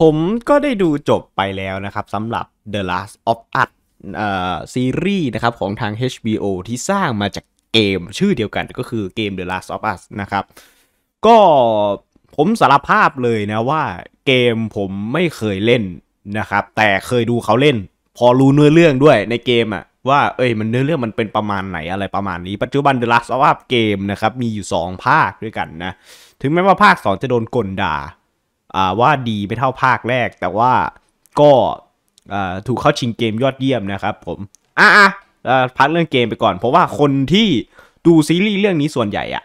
ผมก็ได้ดูจบไปแล้วนะครับสำหรับ The Last of Us ซีรีส์นะครับของทาง HBO ที่สร้างมาจากเกมชื่อเดียวกันก็คือเกม The Last of Us นะครับก็ผมสารภาพเลยนะว่าเกมผมไม่เคยเล่นนะครับ แต่เคยดูเขาเล่น พอรู้เนื้อเรื่องด้วยในเกมอะว่าเอ้ย มันเนื้อเรื่องมันเป็นประมาณไหนอะไรประมาณนี้ ปัจจุบัน The Last of Us เกมนะครับมีอยู่ 2 ภาคด้วยกันนะ ถึงแม้ว่าภาค 2 จะโดนกลด่าว่าดีไม่เท่าภาคแรก แต่ว่าก็ถูกเข้าชิงเกมยอดเยี่ยมนะครับผมอ่ะอ่ะพักเรื่องเกมไปก่อน เพราะว่าคนที่ดูซีรีส์เรื่องนี้ส่วนใหญ่อะ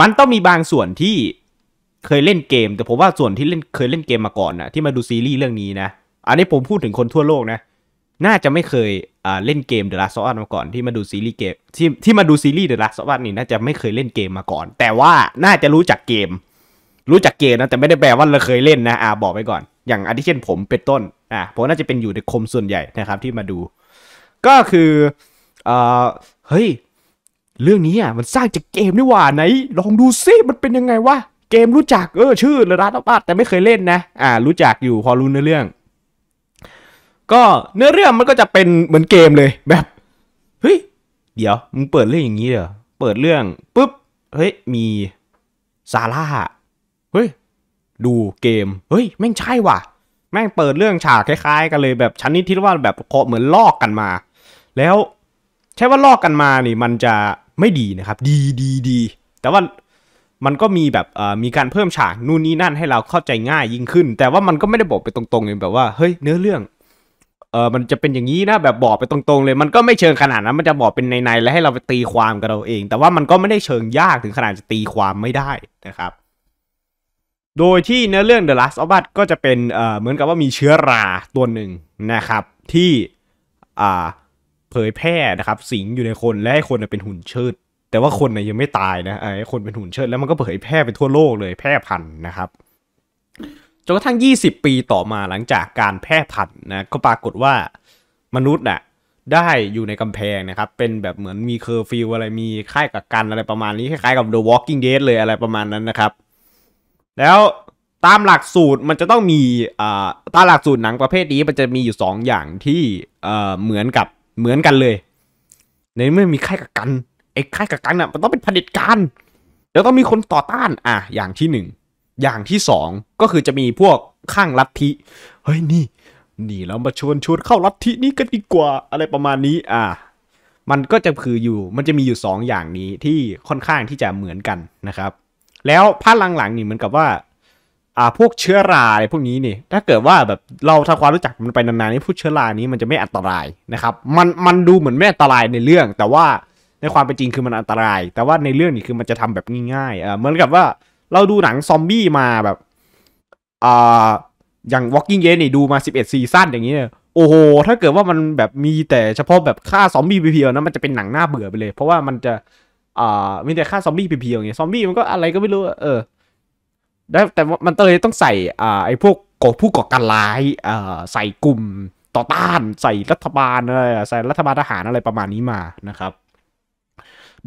มันต้องมีบางส่วนที่เคยเล่นเกมแต่ผมว่าส่วนที่เล่นเคยเล่นเกมมาก่อนนะที่มาดูซีรีส์เรื่องนี้นะ อันนี้ผมพูดถึงคนทั่วโลกนะ น่าจะไม่เคยเล่นเกมเดอะลัสซอสมาก่อนที่มาดูซีรีส์เกมที่ที่มาดูซีรีส์เดอะลัสซอสนี่น่าจะไม่เคยเล่นเกมมาก่อน แต่ว่าน่าจะรู้จักเกมรู้จักเกมนะแต่ไม่ได้แปลว่าเราเคยเล่นนะอ่า บอกไปก่อนอย่างอาทิเช่นผมเป็นต้นอ่าผมน่าจะเป็นอยู่ในคมส่วนใหญ่นะครับที่มาดู ก็คือเออเฮ้ยเรื่องนี้อ่ะมันสร้างจากเกมนี่หว่าไหน ลองดูซิมันเป็นยังไงวะเกมรู้จักเออ ชื่อเลดัสอั้าแต่ไม่เคยเล่นนะ อ่า รู้จักอยู่พอรู้เนื้อเรื่อง ก็เนื้อเรื่องมันก็จะเป็นเหมือนเกมเลย แบบเฮ้ยเดี๋ยวมึงเปิดเรื่องอย่างนี้เหรอเปิดเรื่องปุ๊บเฮ้ยมีซาร่าเฮ้ย ดูเกม เฮ้ย แม่งใช่ว่ะ แม่งเปิดเรื่องฉากคล้าย ๆ กันเลยแบบชั้นนี้ที่ว่าแบบเคาะเหมือนลอกกันมา แล้วใช่ว่าลอกกันมานี่มันจะไม่ดีนะครับ ดีดีดี แต่ว่ามันก็มีแบบมีการเพิ่มฉากนู่นนี่นั่นให้เราเข้าใจง่ายยิ่งขึ้น แต่ว่ามันก็ไม่ได้บอกไปตรง ๆเลยแบบว่าเฮ้ยเนื้อเรื่องเออมันจะเป็นอย่างนี้นะแบบบอกไปตรงๆเลยมันก็ไม่เชิงขนาดนั้น มันจะบอกเป็นในๆแล้วให้เราไปตีความกันเราเอง แต่ว่ามันก็ไม่ได้เชิงยากถึงขนาดจะตีความไม่ได้นะครับโดยที่เนื้อเรื่อง The Last of Us ก็จะเป็นเหมือนกับว่ามีเชื้อราตัวหนึ่งนะครับ ที่เผยแพร่นะครับ สิงอยู่ในคน และให้คนเป็นหุ่นเชิดแต่ว่าคนนยังไม่ตายนะไอ้คนเป็นหุ่นเชิดแล้วมันก็เผยแพร่ไปทั่วโลกเลยแพร่พันธุ์นะครับจนกระทั่ง 20 ปีต่อมาหลังจากการแพร่พันธุ์นะก็ปรากฏว่ามนุษย์น่ะได้อยู่ในกำแพงนะครับ เป็นแบบเหมือนมีเคอร์ฟิวอะไรมีค่ายกักกันอะไรประมาณนี้คล้ายๆ กับ The Walking Dead เลยอะไรประมาณนั้นนะครับแล้วตามหลักสูตรมันจะต้องมีอ่าตามหลักสูตรหนังประเภทนี้มันจะมีอยู่ 2 อย่างที่เอ่อเหมือนกับเหมือนกันเลย ในเมื่อมีค่ายกักกันไอ้ค่ายกักกันน่ะมันต้องเป็นผด็จการแล้วต้องมีคนต่อต้าน อ่ะอย่างที่หนึ่ง อย่างที่สองก็คือจะมีพวกข้างลัทธิ เฮ้ยนี่ นี่เรามาชวนชวนเข้าลัทธินี้กันดีกว่าอะไรประมาณนี้ อ่ะมันก็จะคืออยู่มันจะมีอยู่2ออย่างนี้ที่ค่อนข้างที่จะเหมือนกันนะครับแล้วภาคหลังๆนี่เหมือนกับว่าอ่าพวกเชื้อราอะไรพวกนี้นี่ ถ้าเกิดว่าแบบเราทำความรู้จักมันไปนานๆนี่พวกเชื้อรานี้มันจะไม่อันตรายนะครับ มันมันดูเหมือนไม่อันตรายในเรื่อง แต่ว่าในความเป็นจริงคือมันอันตราย แต่ว่าในเรื่องนี่คือมันจะทำแบบง่าย ๆ เออเหมือนกับว่าเราดูหนังซอมบี้มาแบบอ่าอย่าง Walking Dead นี่ดูมา 11ซีซั่นอย่างนี้ โอ้โห ถ้าเกิดว่ามันแบบมีแต่เฉพาะแบบฆ่าซอมบี้เพียวนะมันจะเป็นหนังหน้าเบื่อไปเลย เพราะว่ามันจะอ่ามีแต่ฆ่าซอมบี้เพียวๆอย่างเงี้ยซอมบี้มันก็อะไรก็ไม่รู้เออ แต่มันเลยต้องใส่อ่าไอ้พวกกผู้ก่อการร้ายอ่าใส่กลุ่มต่อต้าน ใส่รัฐบาลอะไรใส่รัฐบาลทหารอะไรประมาณนี้มานะครับ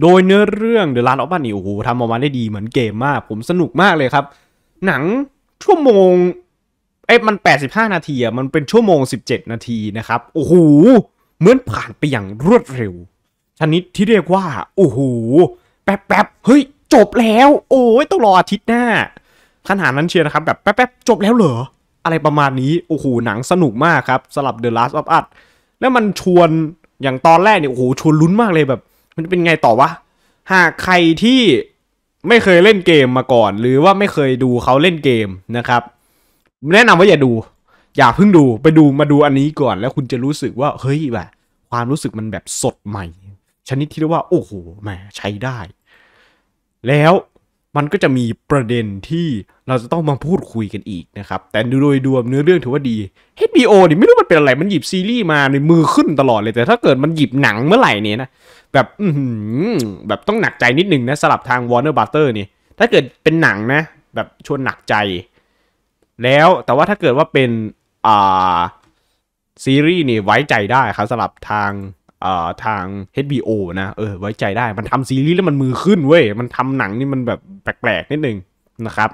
โดยเนื้อเรื่องเดอะลานออฟบันนี่โอ้โหทำออกมาได้ดีเหมือนเกมมาก ผมสนุกมากเลยครับ หนังชั่วโมงเอ๊ะมัน 85 นาทีอ่ะมันเป็นชั่วโมง 17 นาทีนะครับโอ้โหเหมือนผ่านไปอย่างรวดเร็วชนิดที่เรียกว่าโอ้โหแป๊บแป๊บเฮ้ย จบแล้ว โอ้ยต้องรออาทิตย์หน้าขนาดนั้นเชียร์นะครับแบบ แป๊บแป๊บจบแล้วเหรอ อะไรประมาณนี้โอ้โหหนังสนุกมากครับ สลับ The Last of Us แล้วมันชวนอย่างตอนแรกเนี่ยโอ้โหชวนลุ้นมากเลยแบบ มันจะเป็นไงต่อวะ หากใครที่ไม่เคยเล่นเกมมาก่อน หรือว่าไม่เคยดูเขาเล่นเกมนะครับ แนะนำว่าอย่าดู อย่าเพิ่งดู ไปดูมาดูอันนี้ก่อน แล้วคุณจะรู้สึกว่า เฮ้ย แบบ ความรู้สึกมันแบบสดใหม่ชนิดที่เรียกว่าโอ้โหแหมใช้ได้ แล้วมันก็จะมีประเด็นที่เราจะต้องมาพูดคุยกันอีกนะครับ แต่โดยรวมเนื้อเรื่องถือว่าดี HBO นี่ไม่รู้มันเป็นอะไรมันหยิบซีรีส์มาในมือขึ้นตลอดเลยแต่ถ้าเกิดมันหยิบหนังเมื่อไหร่เนี่ยนะ แบบ อืแบบต้องหนักใจนิดนึงนะ สลับทาง Warner b o t h e r นี่ ถ้าเกิดเป็นหนังนะ แบบชวนหนักใจ แล้วแต่ว่าถ้าเกิดว่าเป็นอ่าซีรีส์นี่ไว้ใจได้ครับสลับทางทาง HBO นะ เออไว้ใจได้ มันทำซีรีส์แล้วมันมือขึ้นเว้ย มันทำหนังนี่มันแบบแปลกๆ นิดนึงนะครับ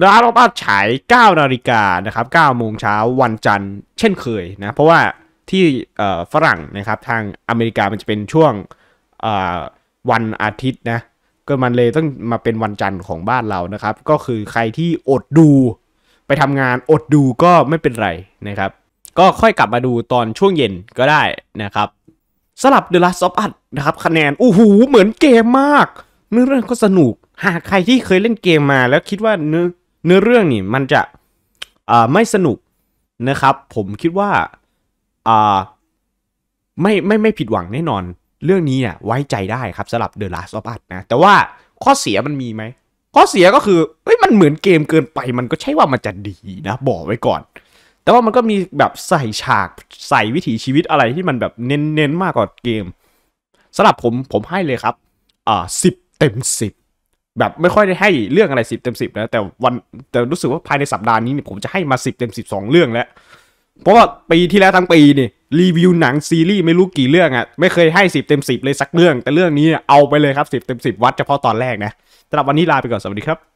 ดาร์ลอัพฉาย9นาฬิกานะครับ9โมงเช้าวันจันทร์เช่นเคยนะ เพราะว่าที่ฝรั่งนะครับทางอเมริกามันจะเป็นช่วงวันอาทิตย์นะ ก็มันเลยต้องมาเป็นวันจันทร์ของบ้านเรานะครับ ก็คือใครที่อดดูไปทำงานอดดูก็ไม่เป็นไรนะครับก็ค่อยกลับมาดูตอนช่วงเย็นก็ได้นะครับสลับเดลัสซอฟต์นะครับ คะแนนโอ้โหเหมือนเกมมาก เนื้อเรื่องก็สนุก หากใครที่เคยเล่นเกมมา แล้วคิดว่าเนื้อเนื้อเรื่องนี่มันจะอ่าไม่สนุกนะครับ ผมคิดว่าอ่าไม่ไม่ไม่ผิดหวังแน่นอน เรื่องนี้เนี่ยไว้ใจได้ครับสลับเดลัสซอฟต์นะแต่ว่าข้อเสียมันมีไหมข้อเสียก็คือเอ้ยมันเหมือนเกมเกินไปมันก็ใช่ว่ามันจะดีนะบอกไว้ก่อนแต่ว่ามันก็มีแบบใส่ฉากใส่วิถีชีวิตอะไรที่มันแบบเน้น ๆ มากกว่าเกมสำหรับผมผมให้เลยครับ อ่าสิบเต็มสิบแบบไม่ค่อยได้ให้เรื่องอะไรสิบเต็มสิบนะแต่วันแต่รู้สึกว่าภายในสัปดาห์นี้ผมจะให้มาสิบเต็มสิบสองเรื่องแล้ว เพราะว่าปีที่แล้วทั้งปีนี่รีวิวหนังซีรีส์ไม่รู้กี่เรื่องอะ่ะไม่เคยให้สิบเต็มสิบเลยสักเรื่อง แต่เรื่องนี้เอาไปเลยครับสิบเต็มสิบวัดเฉพาะตอนแรกนะสำหรับวันนี้ลาไปก่อนสวัสดีครับ